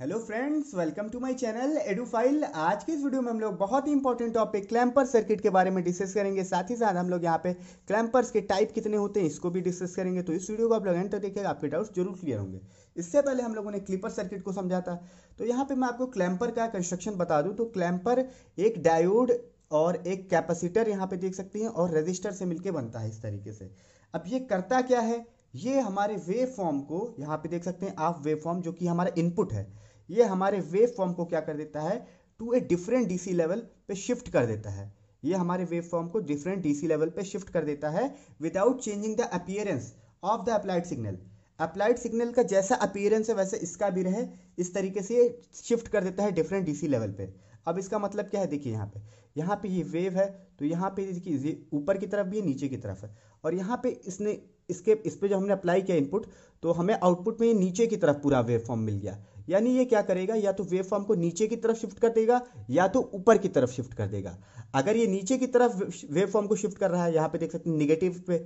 hello friends welcome to my channel Edufile आज के इस वीडियो में हम लोग बहुत ही इंपॉर्टेंट टॉपिक क्लैम्पर सर्किट के बारे में डिस्कस करेंगे साथ ही साथ हम लोग यहाँ पे क्लैम्पर्स के टाइप कितने होते हैं इसको भी डिस्कस करेंगे तो इस वीडियो को आप लोग एंड तक देखिएगा आपके डाउट्स जरूर क्लियर होंगे इससे पहले हम लोगों ने क्लिपर सर्किट को समझा था तो यहाँ पर मैं आपको क्लैम्पर का कंस्ट्रक्शन बता दूँ तो क्लैम्पर एक डायोड और एक कैपेसिटर यहाँ पर देख सकते हैं और रजिस्टर से मिलकर बनता है इस तरीके से अब ये करता क्या है ये हमारे वेव फॉर्म को यहाँ पे देख सकते हैं आप वेव फॉर्म जो कि हमारा इनपुट है ये हमारे वेव फॉर्म को क्या कर देता है to a different DC level पे शिफ्ट कर देता है ये हमारे वेव फॉर्म को डिफरेंट डीसी लेवल पे शिफ्ट कर देता है without changing the appearance of the applied signal applied signal का जैसा अपियरेंस है वैसे इसका भी रहे इस तरीके से शिफ्ट कर देता है डिफरेंट डीसी लेवल पे अब इसका मतलब क्या है देखिए यहाँ पे यहाँ पे ये वेव है तो यहाँ पे देखिए ऊपर की तरफ भी है नीचे की तरफ है और यहाँ पे इसने इसके इस पर जो हमने अप्लाई किया इनपुट तो हमें आउटपुट में नीचे की तरफ पूरा वेव फॉर्म मिल गया यानी ये क्या करेगा या तो वेव फॉर्म को नीचे की तरफ शिफ्ट कर देगा या तो ऊपर की तरफ शिफ्ट कर देगा अगर ये नीचे की तरफ वेव फॉर्म को शिफ्ट कर रहा है यहाँ पे देख सकते हैं निगेटिव पे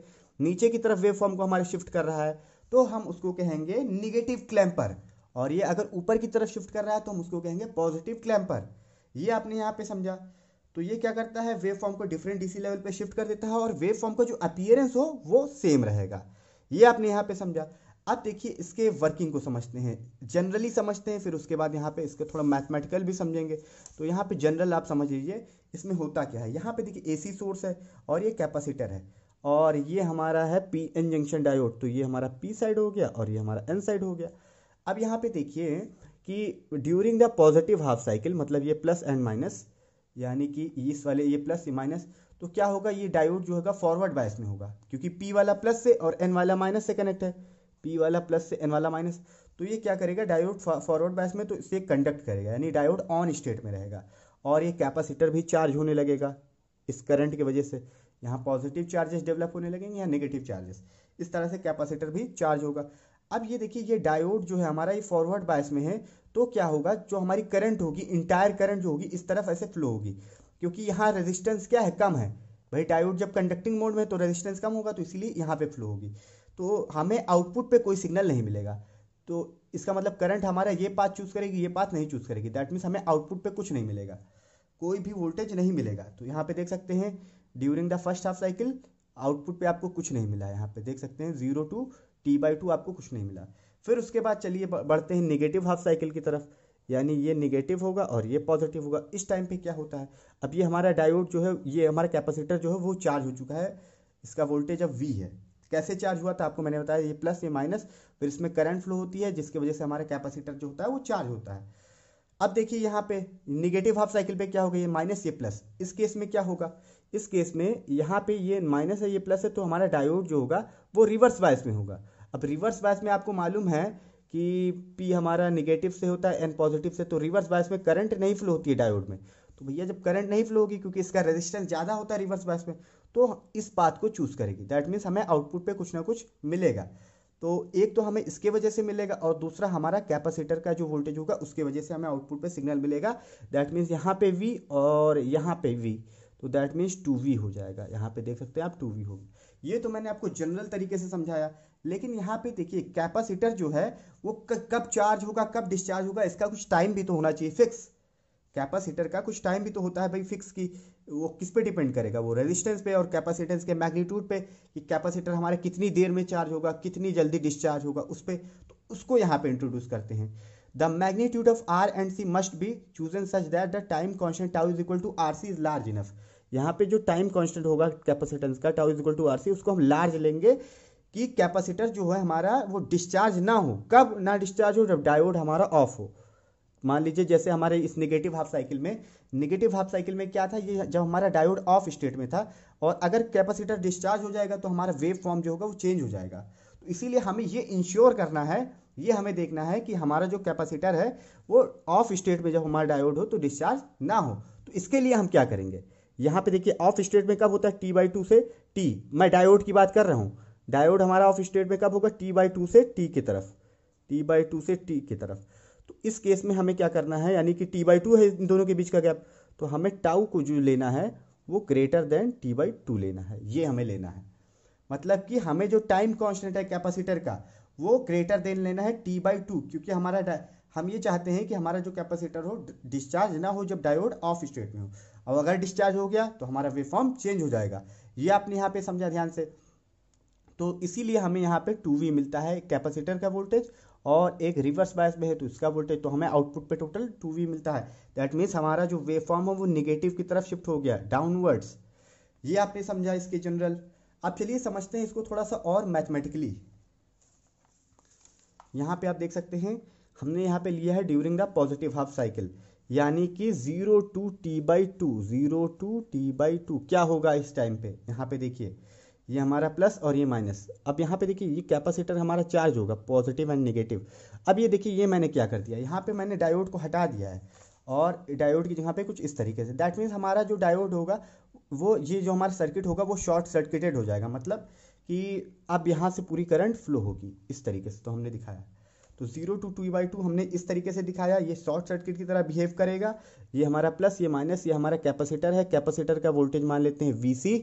नीचे की तरफ वेव फॉर्म को हमारे शिफ्ट कर रहा है तो हम उसको कहेंगे निगेटिव क्लैम्पर और ये अगर ऊपर की तरफ शिफ्ट कर रहा है तो हम उसको कहेंगे पॉजिटिव क्लैम्पर ये आपने यहाँ पे समझा तो ये क्या करता है वेव फॉर्म को डिफरेंट डीसी लेवल पे शिफ्ट कर देता है और वेव फॉर्म का जो अपियरेंस हो वो सेम रहेगा ये आपने यहाँ पे समझा अब देखिए इसके वर्किंग को समझते हैं जनरली समझते हैं फिर उसके बाद यहाँ पे इसका थोड़ा मैथमेटिकल भी समझेंगे तो यहाँ पे जनरल आप समझ लीजिए इसमें होता क्या है यहाँ पे देखिए एसी सोर्स है और ये कैपेसिटर है और ये हमारा है पी एन जंक्शन डायोड तो ये हमारा पी साइड हो गया और ये हमारा एन साइड हो गया अब यहाँ पे देखिए कि during the positive half cycle मतलब ये प्लस एंड माइनस यानी कि इस वाले ये प्लस ये माइनस तो क्या होगा ये डायोड जो होगा फॉरवर्ड बायस में होगा क्योंकि पी वाला प्लस से और एन वाला माइनस से कनेक्ट है पी वाला प्लस से एन वाला माइनस तो ये क्या करेगा डायोड फॉरवर्ड बायस में तो इसे कंडक्ट करेगा यानी डायोड ऑन स्टेट में रहेगा और ये कैपेसिटर भी चार्ज होने लगेगा इस करंट की वजह से यहाँ पॉजिटिव चार्जेस डेवलप होने लगेंगे यहाँ नेगेटिव चार्जेस इस तरह से कैपेसिटर भी चार्ज होगा अब ये देखिए ये डायोड जो है हमारा ये फॉरवर्ड बायस में है तो क्या होगा जो हमारी करंट होगी इंटायर करंट जो होगी इस तरफ ऐसे फ्लो होगी क्योंकि यहाँ रेजिस्टेंस क्या है कम है भाई डायोड जब कंडक्टिंग मोड में है तो रेजिस्टेंस कम होगा तो इसलिए यहाँ पे फ्लो होगी तो हमें आउटपुट पे कोई सिग्नल नहीं मिलेगा तो इसका मतलब करंट हमारा ये पाथ चूज़ करेगी ये पाथ नहीं चूज़ करेगी दैट मीन्स हमें आउटपुट पे कुछ नहीं मिलेगा कोई भी वोल्टेज नहीं मिलेगा तो यहाँ पे देख सकते हैं during the first half cycle output पे आपको कुछ नहीं मिला यहाँ पे देख सकते हैं zero to T by two आपको कुछ नहीं मिला फिर उसके बाद चलिए बढ़ते हैं निगेटिव हाफ साइकिल की तरफ यानी ये निगेटिव होगा और ये पॉजिटिव होगा इस टाइम पे क्या होता है अब ये हमारा डायोड जो है ये हमारा कैपेसिटर जो है वो चार्ज हो चुका है इसका वोल्टेज अब वी है कैसे चार्ज हुआ था आपको मैंने बताया ये प्लस ये माइनस फिर इसमें करंट फ्लो होती है जिसकी वजह से हमारा कैपेसिटर जो होता है वो चार्ज होता है अब देखिए यहाँ पे निगेटिव हाफ साइकिल पे क्या होगा ये माइनस ये प्लस इस केस में क्या होगा इस केस में यहाँ पे ये माइनस है ये प्लस है तो हमारा डायोड जो होगा वो रिवर्स वाइस में होगा अब रिवर्स वाइस में आपको मालूम है कि पी हमारा निगेटिव से होता है एन पॉजिटिव से तो रिवर्स वाइस में करंट नहीं फ्लो होती है डायोड में तो भैया जब करंट नहीं फ्लो होगी क्योंकि इसका रेजिस्टेंस ज़्यादा होता है रिवर्स बायस में तो इस पाथ को चूज़ करेगी दैट मीन्स हमें आउटपुट पे कुछ ना कुछ मिलेगा तो एक तो हमें इसके वजह से मिलेगा और दूसरा हमारा कैपेसिटर का जो वोल्टेज होगा उसके वजह से हमें आउटपुट पे सिग्नल मिलेगा दैट मीन्स यहाँ पे वी और यहाँ पे वी तो दैट मीन्स टू वी हो जाएगा यहाँ पे देख सकते हैं आप टू वी होगी ये तो मैंने आपको जनरल तरीके से समझाया लेकिन यहाँ पे देखिए कैपेसिटर जो है वो कब चार्ज होगा कब डिस्चार्ज होगा इसका कुछ टाइम भी तो होना चाहिए फिक्स कैपेसिटर का कुछ टाइम भी तो होता है भाई फिक्स की वो किस पे डिपेंड करेगा वो रेजिस्टेंस पे और कैपेसिटेंस के मैग्नीट्यूड पे कि कैपेसिटर हमारे कितनी देर में चार्ज होगा कितनी जल्दी डिस्चार्ज होगा उस पर तो उसको यहाँ पे इंट्रोड्यूस करते हैं the magnitude of R and C must be chosen such that the time constant tau is equal to R C is large enough यहाँ पे जो टाइम कॉन्स्टेंट होगा कैपेसिटेंस का tau is equal to R C उसको हम large लेंगे कि capacitor जो है हमारा वो डिस्चार्ज ना हो कब ना डिस्चार्ज हो जब डायोड हमारा ऑफ हो मान लीजिए जैसे हमारे इस निगेटिव हाफ साइकिल में निगेटिव हाफ साइकिल में क्या था ये जब हमारा डायोड ऑफ स्टेट में था और अगर कैपेसिटर डिस्चार्ज हो जाएगा तो हमारा वेव फॉर्म जो होगा वो चेंज हो जाएगा तो इसीलिए हमें ये इंश्योर करना है ये हमें देखना है कि हमारा जो कैपेसिटर है वो ऑफ स्टेट में जब हमारा डायोड हो तो डिस्चार्ज ना हो तो इसके लिए हम क्या करेंगे यहाँ पे देखिए ऑफ स्टेट में कब होता है टी बाई टू से टी मैं डायोड की बात कर रहा हूँ डायोड हमारा ऑफ स्टेट में कब होगा टी बाई टू से टी की तरफ टी बाई टू से टी की तरफ तो इस केस में हमें क्या करना है यानी कि टी बाई टू है इन दोनों के बीच का गैप तो हमें टाउ को जो लेना है वो greater than T by two लेना है ये हमें लेना है मतलब कि हमें जो टाइम कॉन्स्टेंट है कैपेसिटर का वो ग्रेटर देन लेना है टी बाई टू क्योंकि हमारा हम ये चाहते हैं कि हमारा जो कैपेसिटर हो डिस्चार्ज ना हो जब डायोड ऑफ स्टेट में हो अब अगर डिस्चार्ज हो गया तो हमारा वेफॉर्म चेंज हो जाएगा ये आपने यहाँ पे समझा ध्यान से तो इसीलिए हमें यहाँ पे टू वी मिलता है कैपेसिटर का वोल्टेज और एक रिवर्स बायस में है तो इसका वोल्टेज तो हमें आउटपुट पे टोटल टू वी मिलता है दैट मीन्स हमारा जो वेव फॉर्म है वो निगेटिव की तरफ शिफ्ट हो गया डाउनवर्ड्स ये आपने समझा इसके जनरल अब चलिए समझते हैं इसको थोड़ा सा और मैथमेटिकली यहाँ पे आप देख सकते हैं हमने यहाँ पे लिया है during the positive half cycle यानी कि zero to T by two zero to T by two क्या होगा इस टाइम पे यहाँ पे देखिए ये हमारा प्लस और ये माइनस अब यहाँ पे देखिए ये कैपेसिटर हमारा चार्ज होगा पॉजिटिव एंड नेगेटिव अब ये देखिए ये मैंने क्या कर दिया यहाँ पे मैंने डायोड को हटा दिया है और डायोड की जगह पे कुछ इस तरीके से दैट मीन्स हमारा जो डायोड होगा वो ये जो हमारा सर्किट होगा वो शॉर्ट सर्किटेड हो जाएगा मतलब कि अब यहाँ से पूरी करंट फ्लो होगी इस तरीके से तो हमने दिखाया तो zero to two by two हमने इस तरीके से दिखाया ये शॉर्ट सर्किट की तरह बिहेव करेगा ये हमारा प्लस ये माइनस ये हमारा कैपेसिटर है कैपेसिटर का वोल्टेज मान लेते हैं वी सी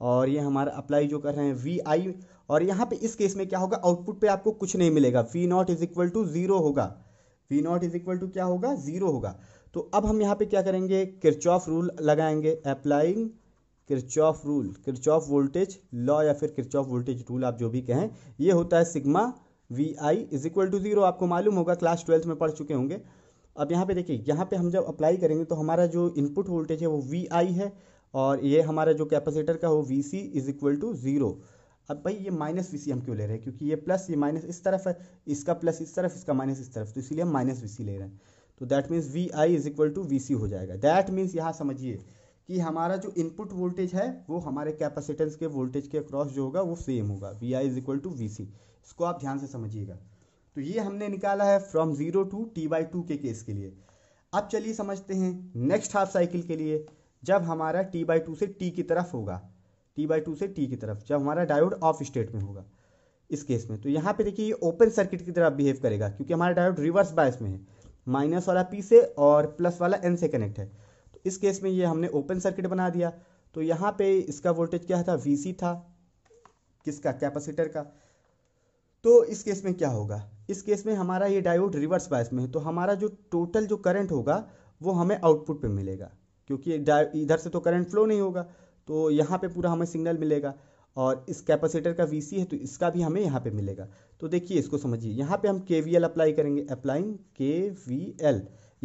और ये हमारा अप्लाई जो कर रहे हैं वी आई और यहाँ पे इस केस में क्या होगा आउटपुट पे आपको कुछ नहीं मिलेगा V naught is equal to zero होगा V naught is equal to क्या होगा ज़ीरो होगा तो अब हम यहाँ पे क्या करेंगे किरचॉफ रूल लगाएंगे applying Kirchhoff rule Kirchhoff voltage law या फिर किरचॉफ वोल्टेज रूल आप जो भी कहें ये होता है sigma V I is equal to zero आपको मालूम होगा क्लास ट्वेल्थ में पढ़ चुके होंगे अब यहाँ पे देखिए यहाँ पे हम जब अप्लाई करेंगे तो हमारा जो इनपुट वोल्टेज है वो वी आई है और ये हमारा जो कैपेसिटर का हो V C is equal to zero अब भाई ये माइनस वी सी हम क्यों ले रहे हैं क्योंकि ये प्लस ये माइनस इस तरफ है इसका प्लस इस तरफ इसका माइनस इस तरफ तो इसीलिए हम माइनस वी सी ले रहे हैं तो that means V I is equal to V C हो जाएगा दैट मीन्स यहाँ समझिए कि हमारा जो इनपुट वोल्टेज है वो हमारे कैपेसिटेंस के वोल्टेज के अक्रॉस जो होगा वो सेम होगा V I is equal to V C इसको आप ध्यान से समझिएगा तो ये हमने निकाला है from zero to T by two के केस के लिए अब चलिए समझते हैं नेक्स्ट हाफ साइकिल के लिए जब हमारा टी बाई टू से टी की तरफ होगा टी बाई टू से टी की तरफ जब हमारा डायोड ऑफ स्टेट में होगा इस केस में तो यहाँ पे देखिए ये ओपन सर्किट की तरह बिहेव करेगा क्योंकि हमारा डायोड रिवर्स बायस में है माइनस वाला पी से और प्लस वाला एन से कनेक्ट है तो इस केस में ये हमने ओपन सर्किट बना दिया तो यहाँ पे इसका वोल्टेज क्या था वी था किसका कैपेसिटर का तो इस केस में क्या होगा इस केस में हमारा ये डायोड रिवर्स बायस में है तो हमारा जो टोटल जो करंट होगा वो हमें आउटपुट पे मिलेगा क्योंकि इधर से तो करंट फ्लो नहीं होगा तो यहाँ पे पूरा हमें सिग्नल मिलेगा और इस कैपेसिटर का वी है तो इसका भी हमें यहाँ पे मिलेगा तो देखिए इसको समझिए यहाँ पे हम के वी एल अप्लाई करेंगे अप्लाइंग के वी एल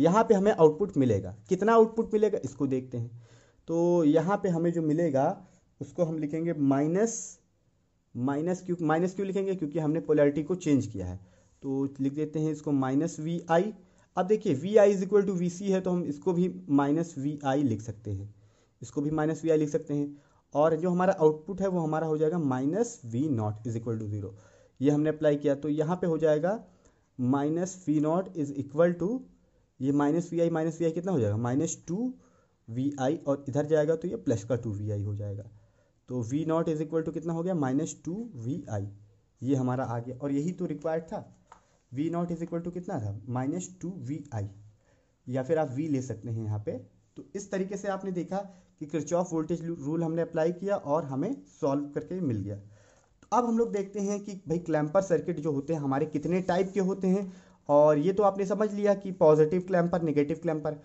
यहाँ पे हमें आउटपुट मिलेगा कितना आउटपुट मिलेगा इसको देखते हैं तो यहाँ पे हमें जो मिलेगा उसको हम लिखेंगे माइनस माइनस क्यों माइनस क्यों लिखेंगे क्योंकि हमने पोलैरिटी को चेंज किया है तो लिख देते हैं इसको माइनस वी आई अब देखिए V I is equal to V C है तो हम इसको भी माइनस वी आई लिख सकते हैं इसको भी माइनस वी आई लिख सकते हैं और जो हमारा आउटपुट है वो हमारा हो जाएगा minus V naught is equal to zero ये हमने अप्लाई किया तो यहाँ पे हो जाएगा minus V naught is equal to ये minus V I minus V I कितना हो जाएगा माइनस टू वी आई और इधर जाएगा तो ये प्लस का टू वी आई हो जाएगा तो V naught is equal to कितना हो गया माइनस टू वी आई ये हमारा आ गया और यही तो रिक्वायर्ड था V naught is equal to कितना था माइनस टू वी आई या फिर आप वी ले सकते हैं यहाँ पे तो इस तरीके से आपने देखा कि क्रिच ऑफ वोल्टेज रूल हमने अप्लाई किया और हमें सॉल्व करके मिल गया तो अब हम लोग देखते हैं कि भाई क्लैम्पर सर्किट जो होते हैं हमारे कितने टाइप के होते हैं और ये तो आपने समझ लिया कि पॉजिटिव क्लैम्पर नेगेटिव क्लैम्पर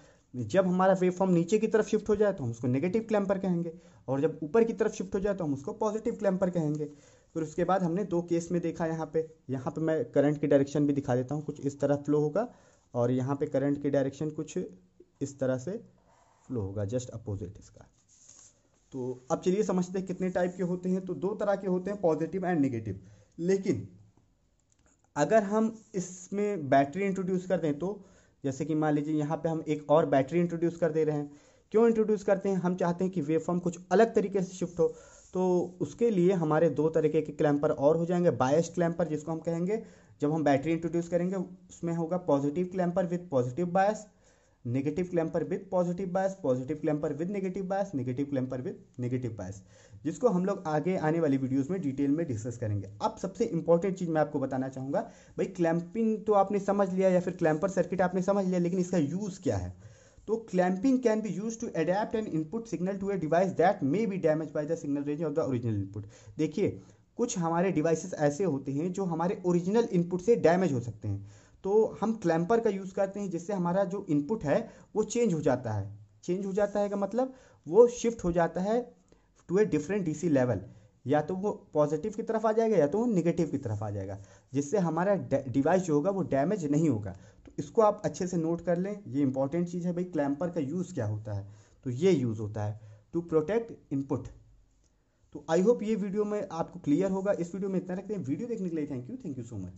जब हमारा वेव फॉर्म नीचे की तरफ शिफ्ट हो जाए तो हम उसको नेगेटिव क्लैम्पर कहेंगे और जब ऊपर की तरफ शिफ्ट हो जाए तो हम उसको पॉजिटिव क्लैम्पर कहेंगे फिर उसके बाद हमने दो केस में देखा यहाँ पे यहाँ पे मैं करंट की डायरेक्शन भी दिखा देता हूँ कुछ इस तरह फ्लो होगा और यहाँ पे करंट की डायरेक्शन कुछ इस तरह से फ्लो होगा जस्ट अपोजिट इसका तो अब चलिए समझते हैं कितने टाइप के होते हैं तो दो तरह के होते हैं पॉजिटिव एंड निगेटिव लेकिन अगर हम इसमें बैटरी इंट्रोड्यूस कर दें तो जैसे कि मान लीजिए यहाँ पे हम एक और बैटरी इंट्रोड्यूस कर दे रहे हैं क्यों इंट्रोड्यूस करते हैं हम चाहते हैं कि वेव फॉर्म कुछ अलग तरीके से शिफ्ट हो तो उसके लिए हमारे दो तरीके के क्लैम्पर और हो जाएंगे बायस क्लैम्पर जिसको हम कहेंगे जब हम बैटरी इंट्रोड्यूस करेंगे उसमें होगा positive clamper with positive bias negative clamper with positive bias positive clamper with negative bias negative clamper with negative bias जिसको हम लोग आगे आने वाली वीडियोस में डिटेल में डिस्कस करेंगे अब सबसे इंपॉर्टेंट चीज़ मैं आपको बताना चाहूँगा भाई क्लैंपिंग तो आपने समझ लिया या फिर क्लैम्पर सर्किट आपने समझ लिया लेकिन इसका यूज़ क्या है तो clamping can be use to adapt and input signal to a device that may be damage by the signal range of the original input देखिए कुछ हमारे डिवाइसेस ऐसे होते हैं जो हमारे ओरिजिनल इनपुट से डैमेज हो सकते हैं तो हम क्लैंपर का यूज़ करते हैं जिससे हमारा जो इनपुट है वो चेंज हो जाता है चेंज हो जाता है का मतलब वो शिफ्ट हो जाता है to a different DC level या तो वो पॉजिटिव की तरफ आ जाएगा या तो वो निगेटिव की तरफ आ जाएगा जिससे हमारा डिवाइस जो होगा वो डैमेज नहीं होगा इसको आप अच्छे से नोट कर लें ये इंपॉर्टेंट चीज़ है भाई क्लैम्पर का यूज़ क्या होता है तो ये यूज़ होता है टू प्रोटेक्ट इनपुट तो आई होप ये वीडियो में आपको क्लियर होगा इस वीडियो में इतना रखते हैं वीडियो देखने के लिए thank you thank you so much